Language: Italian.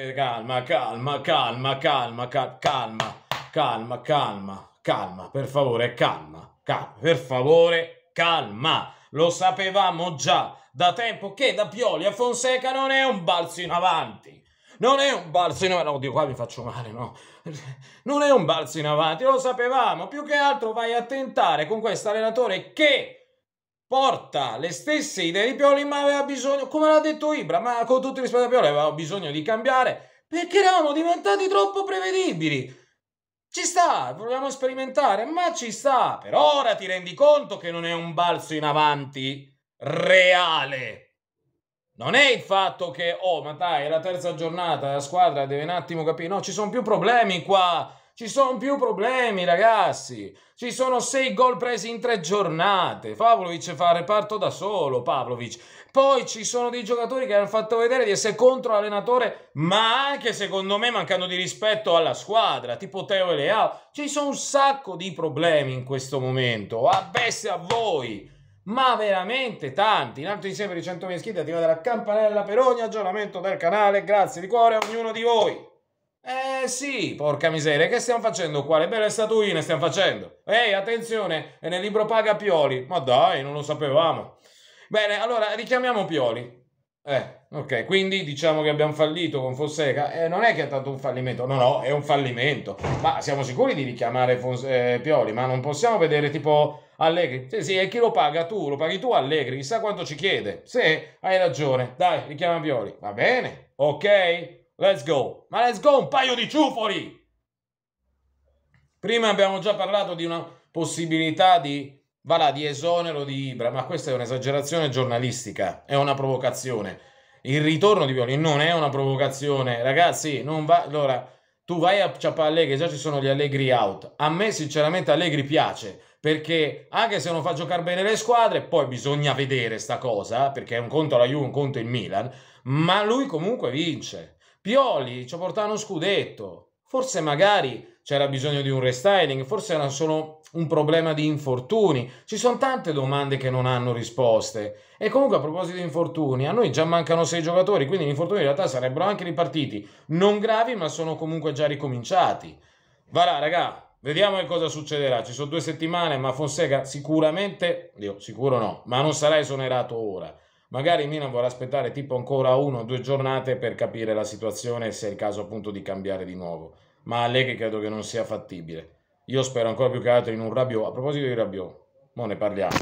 Eh, calma, calma, calma, calma, calma, calma, calma, calma, per favore, calma, calma, per favore, calma. Lo sapevamo già da tempo che da Pioli a Fonseca non è un balzo in avanti. Non è un balzo in avanti, oddio qua mi faccio male, no? Non è un balzo in avanti, lo sapevamo, più che altro vai a tentare con questo allenatore che porta le stesse idee di Pioli, ma aveva bisogno, come l'ha detto Ibra, ma con tutto il rispetto a Pioli aveva bisogno di cambiare perché eravamo diventati troppo prevedibili. Ci sta, vogliamo sperimentare, ma ci sta. Per ora ti rendi conto che non è un balzo in avanti reale. Non è il fatto che, oh, ma dai, è la terza giornata, la squadra deve un attimo capire. No, ci sono più problemi qua ci sono più problemi, ragazzi. Ci sono sei gol presi in tre giornate. Pavlovic fa reparto da solo, Pavlovic. Poi ci sono dei giocatori che hanno fatto vedere di essere contro l'allenatore, ma anche, secondo me, mancando di rispetto alla squadra, tipo Teo e Leao. Ci sono un sacco di problemi in questo momento. a bestia a voi! ma veramente tanti. In alto insieme di 100.000 iscritti, attivate la campanella per ogni aggiornamento del canale. Grazie di cuore a ognuno di voi. Eh sì, porca miseria, che stiamo facendo qua? Le belle statuine stiamo facendo. Ehi, attenzione, è eh, nel libro paga Pioli. Ma dai, non lo sapevamo. Bene, allora richiamiamo Pioli. Eh, ok, quindi diciamo che abbiamo fallito con Fonseca. Eh, non è che è stato un fallimento, no, no, è un fallimento. Ma siamo sicuri di richiamare Fons eh, Pioli? Ma non possiamo vedere tipo Allegri? Sì, sì, e chi lo paga? Tu, lo paghi tu Allegri, chissà quanto ci chiede. Sì, hai ragione. Dai, richiama Pioli. Va bene, ok? Let's go. Ma let's go un paio di ciufoli! Prima abbiamo già parlato di una possibilità di, voilà, di esonero di Ibra, ma questa è un'esagerazione giornalistica, è una provocazione. Il ritorno di Pioli non è una provocazione, ragazzi, non va... Allora, tu vai a Ciappa Allegri, già ci sono gli Allegri out. A me sinceramente Allegri piace, perché anche se non fa giocare bene le squadre, poi bisogna vedere sta cosa, perché è un conto la Juve, un conto il Milan, ma lui comunque vince. Pioli ci ha portato uno scudetto, forse magari c'era bisogno di un restyling, forse era solo un problema di infortuni. Ci sono tante domande che non hanno risposte. E comunque a proposito di infortuni, a noi già mancano sei giocatori, quindi gli infortuni in realtà sarebbero anche ripartiti. Non gravi, ma sono comunque già ricominciati. Va là, raga, vediamo che cosa succederà. Ci sono due settimane, ma Fonseca sicuramente, io sicuro no, ma non sarà esonerato ora. Magari il Milan vorrà aspettare tipo ancora uno o due giornate per capire la situazione e se è il caso appunto di cambiare di nuovo. Ma Allegri credo che non sia fattibile. Io spero ancora più che altro in un Rabiot. A proposito di Rabiot, mo ne parliamo.